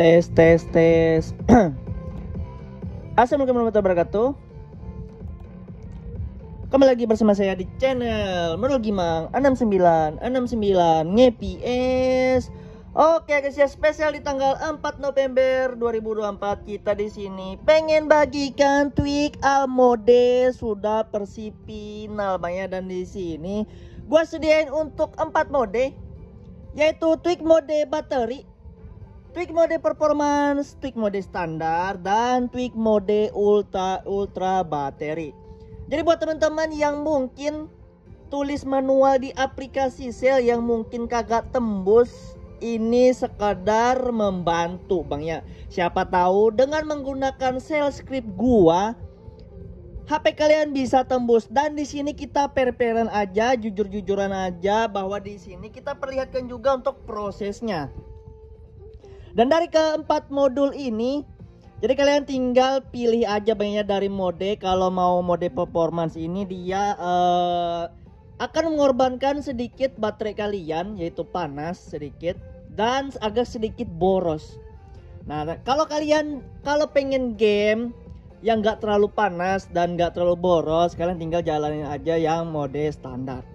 tes tes tes Assalamualaikum warahmatullahi wabarakatuh Kembali lagi bersama saya di channel Merul Gimang 69 69 Ngepies Oke guys ya spesial di tanggal 4 November 2024 kita di sini pengen bagikan tweak Almode sudah persipinal banyak dan di sini gua sediain untuk 4 mode yaitu tweak mode battery Tweak mode performance, tweak mode standar, dan tweak mode ultra ultra bateri. Jadi buat teman-teman yang mungkin tulis manual di aplikasi sel yang mungkin kagak tembus ini sekadar membantu bang ya. Siapa tahu dengan menggunakan sel script gua HP kalian bisa tembus dan di sini kita perperan aja, jujur-jujuran aja bahwa di sini kita perlihatkan juga untuk prosesnya. Dan dari keempat modul ini, jadi kalian tinggal pilih aja banyaknya dari mode. Kalau mau mode performance ini dia uh, akan mengorbankan sedikit baterai kalian, yaitu panas sedikit dan agak sedikit boros. Nah, kalau kalian kalau pengen game yang nggak terlalu panas dan nggak terlalu boros, kalian tinggal jalanin aja yang mode standar.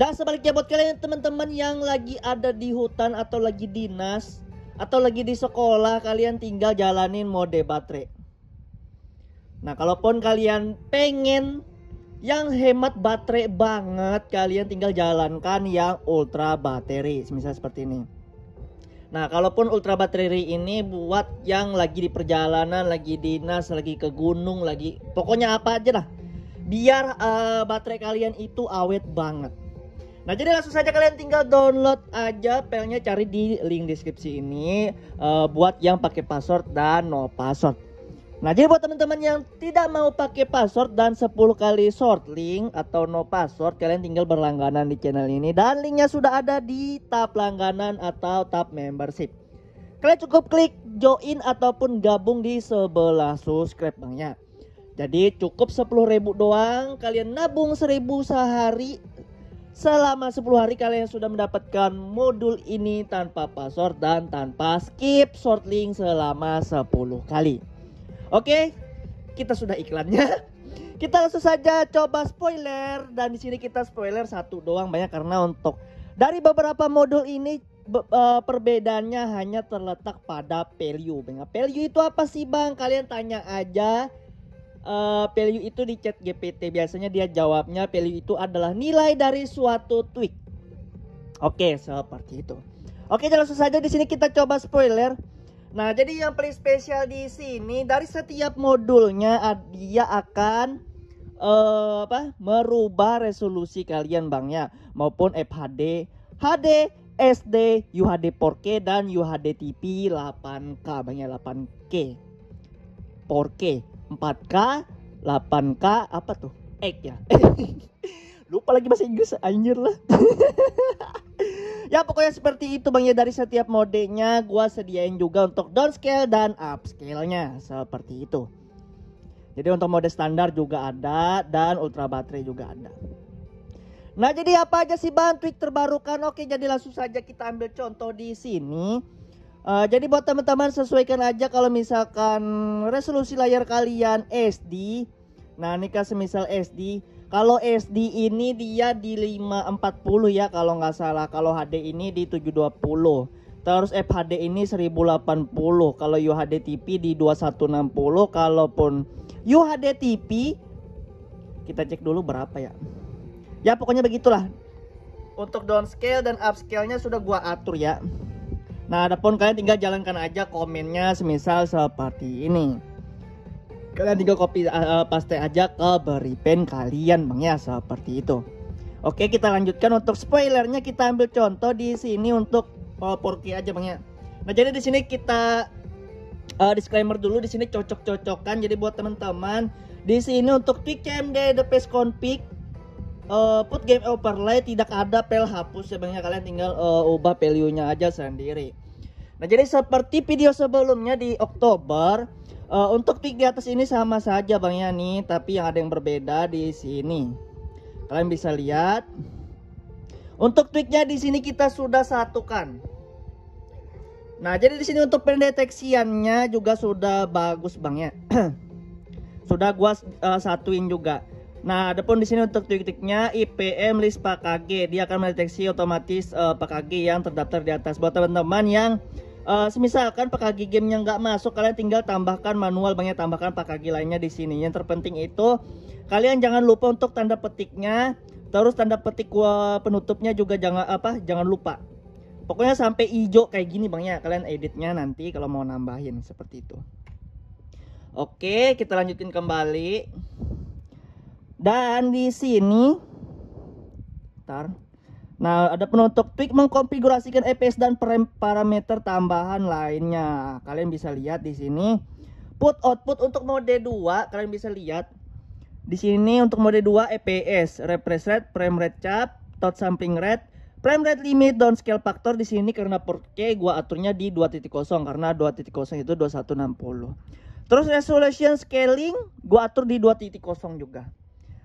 Dan sebaliknya buat kalian teman-teman yang lagi ada di hutan atau lagi dinas, atau lagi di sekolah kalian tinggal jalanin mode baterai. Nah, kalaupun kalian pengen yang hemat baterai banget, kalian tinggal jalankan yang ultra baterai, misalnya seperti ini. Nah, kalaupun ultra baterai ini buat yang lagi di perjalanan, lagi dinas, lagi ke gunung, lagi pokoknya apa aja lah. Biar uh, baterai kalian itu awet banget. Nah jadi langsung saja kalian tinggal download aja filenya cari di link deskripsi ini uh, buat yang pakai password dan no password. Nah jadi buat teman-teman yang tidak mau pakai password dan 10 kali short link atau no password kalian tinggal berlangganan di channel ini dan linknya sudah ada di tab langganan atau tab membership. Kalian cukup klik join ataupun gabung di sebelah subscribe bangnya. Jadi cukup 10.000 doang kalian nabung 1000 sehari Selama 10 hari kalian sudah mendapatkan modul ini tanpa password dan tanpa skip short link selama 10 kali. Oke, kita sudah iklannya. Kita langsung saja coba spoiler dan di sini kita spoiler satu doang banyak karena untuk dari beberapa modul ini e, perbedaannya hanya terletak pada value. Bang, value itu apa sih, Bang? Kalian tanya aja uh, value itu di chat GPT biasanya dia jawabnya value itu adalah nilai dari suatu tweet. Oke, okay, seperti itu. Oke, okay, langsung saja di sini kita coba spoiler. Nah, jadi yang paling spesial di sini dari setiap modulnya dia akan uh, apa? merubah resolusi kalian Bang ya, maupun FHD, HD, SD, UHD 4K dan UHD TV 8K banyak 8K. 4K. 4K 8K apa tuh X ya lupa lagi bahasa Inggris anjir lah ya pokoknya seperti itu bang ya dari setiap modenya gua sediain juga untuk downscale dan upscale nya seperti itu jadi untuk mode standar juga ada dan ultra baterai juga ada nah jadi apa aja sih bang tweak terbarukan oke jadi langsung saja kita ambil contoh di sini Uh, jadi buat teman-teman sesuaikan aja kalau misalkan resolusi layar kalian SD. Nah, ini kan semisal SD. Kalau SD ini dia di 540 ya kalau nggak salah. Kalau HD ini di 720. Terus FHD ini 1080. Kalau UHD TV di 2160. Kalaupun UHD TV kita cek dulu berapa ya. Ya pokoknya begitulah. Untuk downscale dan upscale-nya sudah gua atur ya. Nah, adapun kalian tinggal jalankan aja komennya semisal seperti ini. Kalian tinggal copy uh, paste aja ke beripen kalian Bang ya seperti itu. Oke, kita lanjutkan untuk spoilernya kita ambil contoh di sini untuk uh, Porky aja Bang ya. Nah, jadi di sini kita uh, disclaimer dulu di sini cocok-cocokan jadi buat teman-teman di sini untuk pick CMD the Pace Config uh, put game overlay tidak ada pel hapus sebenarnya ya, kalian tinggal uh, ubah value-nya aja sendiri. Nah, jadi seperti video sebelumnya di Oktober, uh, untuk pick di atas ini sama saja Bang Yani, tapi yang ada yang berbeda di sini. Kalian bisa lihat. Untuk tweaknya di sini kita sudah satukan. Nah, jadi di sini untuk pendeteksiannya juga sudah bagus Bang ya. sudah gua uh, satuin juga. Nah, ada pun di sini untuk titik-titiknya IPM list PKG, dia akan mendeteksi otomatis uh, eh, PKG yang terdaftar di atas. Buat teman-teman yang uh, semisalkan game yang nggak masuk, kalian tinggal tambahkan manual, banyak tambahkan PKG lainnya di sini. Yang terpenting itu kalian jangan lupa untuk tanda petiknya, terus tanda petik eh, penutupnya juga jangan apa, jangan lupa. Pokoknya sampai hijau kayak gini bang ya, kalian editnya nanti kalau mau nambahin seperti itu. Oke, kita lanjutin kembali. Dan di sini ntar. Nah, ada penutup tweak mengkonfigurasikan EPS dan parameter tambahan lainnya. Kalian bisa lihat di sini put output untuk mode 2, kalian bisa lihat di sini untuk mode 2 EPS, refresh rate, frame rate cap, tot sampling rate, frame rate limit scale factor di sini karena port K gua aturnya di 2.0 karena 2.0 itu 2160. Terus resolution scaling gua atur di 2.0 juga.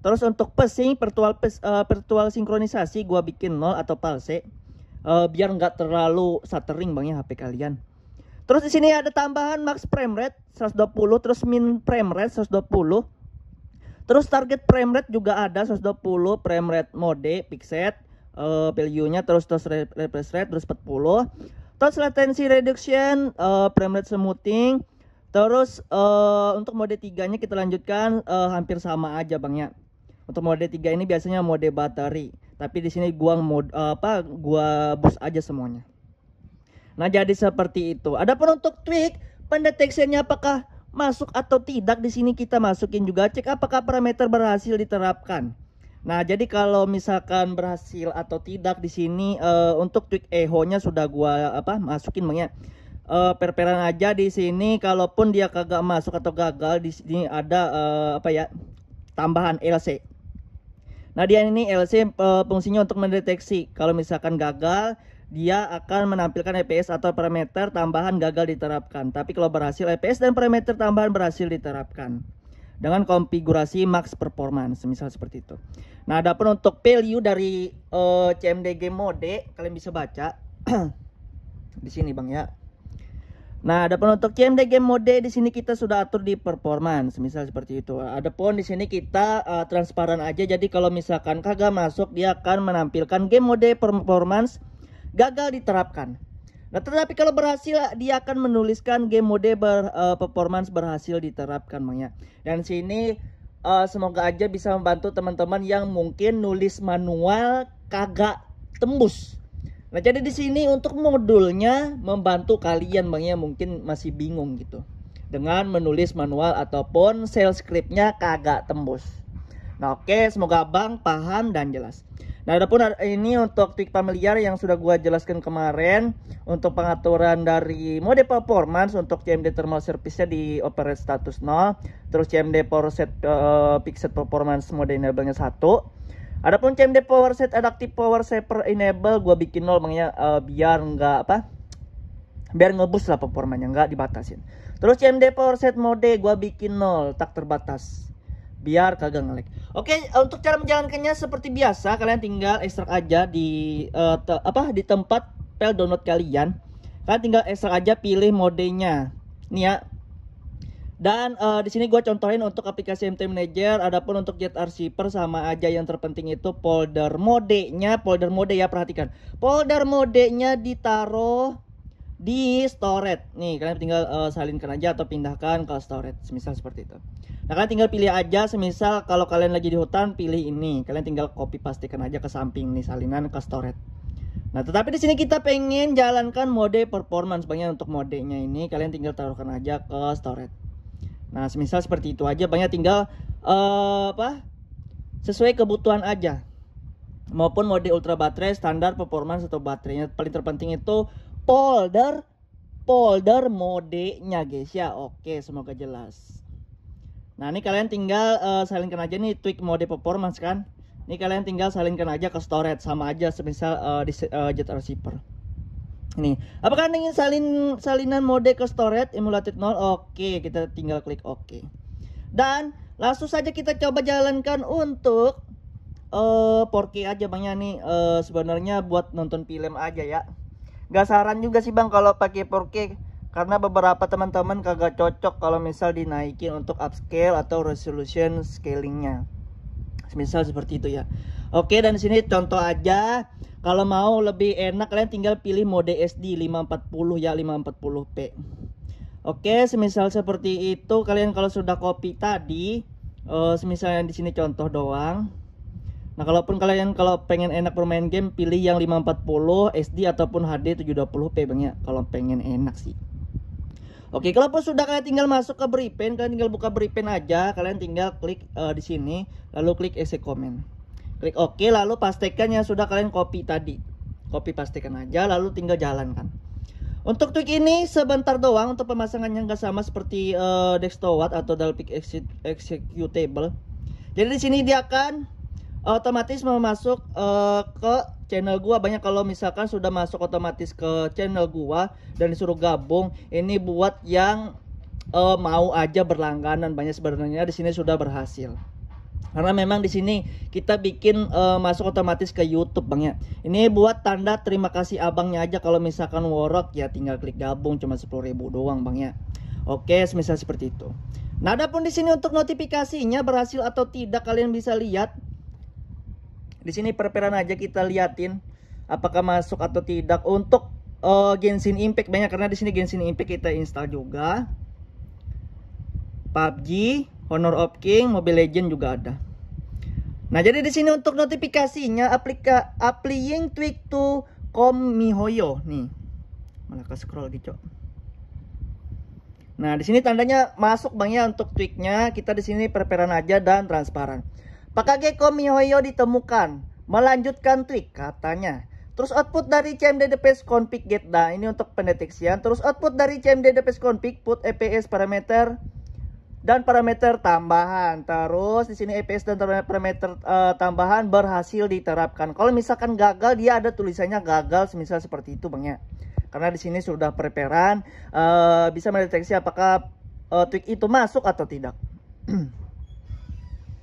Terus untuk pesing virtual pes, uh, virtual eh, sinkronisasi gua bikin nol atau false uh, biar nggak terlalu shuttering bang ya HP kalian. Terus di sini ada tambahan max frame rate 120 terus min frame rate 120. Terus target frame rate juga ada 120 frame rate mode pixel uh, eh, value-nya terus terus refresh rate terus 40. Terus latency reduction, uh, frame rate smoothing, Terus uh, untuk mode 3 nya kita lanjutkan uh, hampir sama aja bang ya. Untuk mode 3 ini biasanya mode bateri, tapi di sini gua mod, eh, apa gua bus aja semuanya. Nah, jadi seperti itu. Adapun untuk tweak pendeteksinya apakah masuk atau tidak di sini kita masukin juga cek apakah parameter berhasil diterapkan. Nah, jadi kalau misalkan berhasil atau tidak di sini uh, untuk tweak echo nya sudah gua apa masukin mengnya Uh, eh, perperan aja di sini kalaupun dia kagak masuk atau gagal di sini ada uh, apa ya tambahan LC. Nah dia ini LC eh, fungsinya untuk mendeteksi kalau misalkan gagal dia akan menampilkan EPS atau parameter tambahan gagal diterapkan. Tapi kalau berhasil EPS dan parameter tambahan berhasil diterapkan dengan konfigurasi max performance misal seperti itu. Nah, ada pun untuk value dari uh, eh, CMDG mode kalian bisa baca di sini Bang ya. Nah, ada untuk CMD game mode di sini kita sudah atur di performance, misal seperti itu. Ada pun di sini kita uh, transparan aja jadi kalau misalkan kagak masuk dia akan menampilkan game mode performance gagal diterapkan. Nah, tetapi kalau berhasil dia akan menuliskan game mode ber, uh, performance berhasil diterapkan, Bang ya. Dan sini uh, semoga aja bisa membantu teman-teman yang mungkin nulis manual kagak tembus Nah, jadi di sini untuk modulnya membantu kalian Bang ya mungkin masih bingung gitu. Dengan menulis manual ataupun sales scriptnya kagak tembus. Nah, oke, okay, semoga Bang paham dan jelas. Nah, adapun ini untuk tweak familiar yang sudah gua jelaskan kemarin untuk pengaturan dari mode performance untuk CMD thermal service-nya di operate status 0, terus CMD power set uh, eh, pixel performance mode enable-nya 1 Adapun CMD power set adaptive power saver enable gua bikin nol makanya uh, biar nggak apa biar ngebus lah performanya nggak dibatasin terus CMD power set mode gua bikin nol tak terbatas biar kagak ngelag oke untuk cara menjalankannya seperti biasa kalian tinggal ekstrak aja di uh, te, apa di tempat file download kalian kalian tinggal ekstrak aja pilih modenya nih ya dan uh, di sini gue contohin untuk aplikasi MT Manager, adapun untuk Jet Archiver sama aja yang terpenting itu folder modenya, folder mode ya perhatikan. Folder modenya ditaruh di storage. Nih, kalian tinggal uh, salinkan aja atau pindahkan ke storage, semisal seperti itu. Nah, kalian tinggal pilih aja semisal kalau kalian lagi di hutan pilih ini. Kalian tinggal copy pastikan aja ke samping nih salinan ke storage. Nah, tetapi di sini kita pengen jalankan mode performance, bagaimana untuk modenya ini kalian tinggal taruhkan aja ke storage. Nah, semisal seperti itu aja banyak tinggal uh, apa? sesuai kebutuhan aja. Maupun mode ultra baterai standar performance atau baterainya paling terpenting itu folder folder modenya guys ya. Oke, semoga jelas. Nah, ini kalian tinggal uh, salinkan aja nih tweak mode performance kan. Ini kalian tinggal salinkan aja ke storage sama aja semisal uh, di uh, jet receiver ini apakah anda ingin salin salinan mode ke storage emulated 0 oke kita tinggal klik oke dan langsung saja kita coba jalankan untuk uh, eh, 4K aja bang ya nih eh, uh, sebenarnya buat nonton film aja ya gak saran juga sih bang kalau pakai 4K karena beberapa teman-teman kagak cocok kalau misal dinaikin untuk upscale atau resolution scalingnya misal seperti itu ya oke dan sini contoh aja kalau mau lebih enak kalian tinggal pilih mode SD 540 ya 540p. Oke, semisal seperti itu kalian kalau sudah copy tadi, uh, semisal yang di sini contoh doang. Nah, kalaupun kalian kalau pengen enak bermain game pilih yang 540 SD ataupun HD 720p Bang ya, kalau pengen enak sih. Oke, kalau sudah kalian tinggal masuk ke Bripen, kalian tinggal buka Bripen aja, kalian tinggal klik uh, di sini lalu klik ese comment. Klik OK, lalu pastikan yang sudah kalian copy tadi. Copy pastikan aja, lalu tinggal jalankan. Untuk tweak ini sebentar doang untuk pemasangan yang gak sama seperti uh, atau Dalpic Executable. Jadi di sini dia akan otomatis mau masuk uh, ke channel gua banyak kalau misalkan sudah masuk otomatis ke channel gua dan disuruh gabung ini buat yang uh, mau aja berlangganan banyak sebenarnya di sini sudah berhasil karena memang di sini kita bikin uh, masuk otomatis ke YouTube Bang ya. Ini buat tanda terima kasih abangnya aja kalau misalkan worok ya tinggal klik gabung cuma 10.000 doang Bang ya. Oke, semisal seperti itu. Nah, adapun di sini untuk notifikasinya berhasil atau tidak kalian bisa lihat di sini perperan aja kita liatin apakah masuk atau tidak untuk uh, Genshin Impact banyak karena di sini Genshin Impact kita install juga PUBG Honor of King, Mobile Legend juga ada. Nah, jadi di sini untuk notifikasinya aplika applying tweak to mihoyo nih. Malah ke scroll lagi, Cok. Nah, di sini tandanya masuk Bang ya untuk tweaknya. Kita di sini perperan aja dan transparan. Pakage mihoyo ditemukan melanjutkan tweak katanya. Terus output dari CMD DPS config get nah ini untuk pendeteksian. Terus output dari CMD DPS config put EPS parameter dan parameter tambahan. Terus di sini EPS dan parameter uh, tambahan berhasil diterapkan. Kalau misalkan gagal dia ada tulisannya gagal semisal seperti itu Bang ya. Karena di sini sudah preparan uh, eh, bisa mendeteksi apakah uh, tweak itu masuk atau tidak.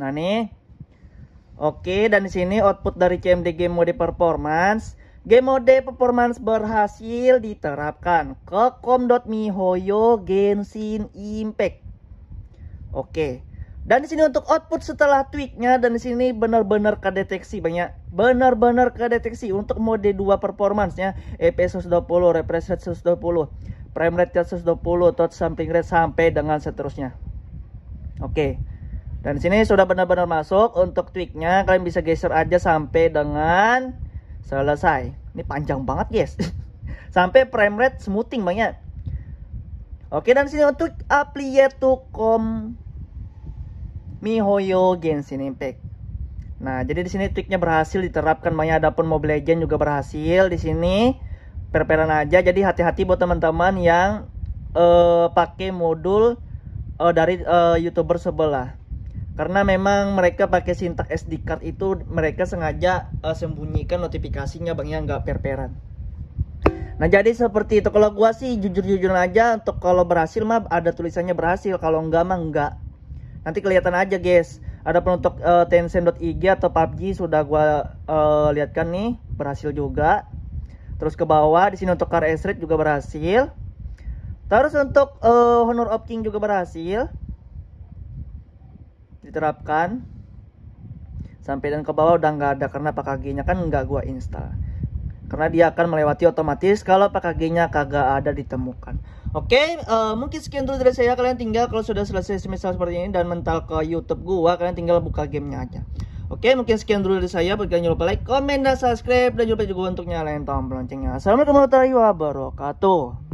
nah nih. Oke, dan di sini output dari CMD game mode performance Game mode performance berhasil diterapkan ke com.mihoyo Genshin Impact. Oke. Dan di sini untuk output setelah tweaknya dan di sini benar-benar kedeteksi banyak benar-benar kedeteksi untuk mode 2 performansnya EPS 120, refresh rate 120, frame rate 120, touch sampling rate sampai dengan seterusnya. Oke. Dan di sini sudah benar-benar masuk untuk tweaknya kalian bisa geser aja sampai dengan selesai. Ini panjang banget, guys. sampai frame rate smoothing banyak. Oke, dan sini untuk Applietucum Mihoyo Genshin Impact. Nah, jadi di sini triknya berhasil diterapkan banyak adapun Mobile Legend juga berhasil di sini. Perperan aja jadi hati-hati buat teman-teman yang uh, pakai modul uh, dari uh, YouTuber sebelah. Karena memang mereka pakai sintak SD card itu mereka sengaja uh, sembunyikan notifikasinya Bang ya nggak perperan. Nah jadi seperti itu kalau gua sih jujur-jujur aja untuk kalau berhasil mah ada tulisannya berhasil kalau enggak mah enggak. Nanti kelihatan aja guys. Ada penutup uh, eh, Tencent.ig atau PUBG sudah gua uh, lihatkan nih berhasil juga. Terus ke bawah di sini untuk car rate juga berhasil. Terus untuk uh, honor of king juga berhasil diterapkan sampai dan ke bawah udah nggak ada karena pakai kan nggak gua install karena dia akan melewati otomatis kalau PKG-nya kagak ada ditemukan. Oke, okay, uh, eh, mungkin sekian dulu dari saya. Kalian tinggal kalau sudah selesai semisal seperti ini dan mental ke YouTube gua, kalian tinggal buka gamenya aja. Oke, okay, mungkin sekian dulu dari saya. Bagi jangan lupa like, komen, dan subscribe dan jangan lupa juga untuk nyalain tombol loncengnya. Assalamualaikum warahmatullahi wabarakatuh.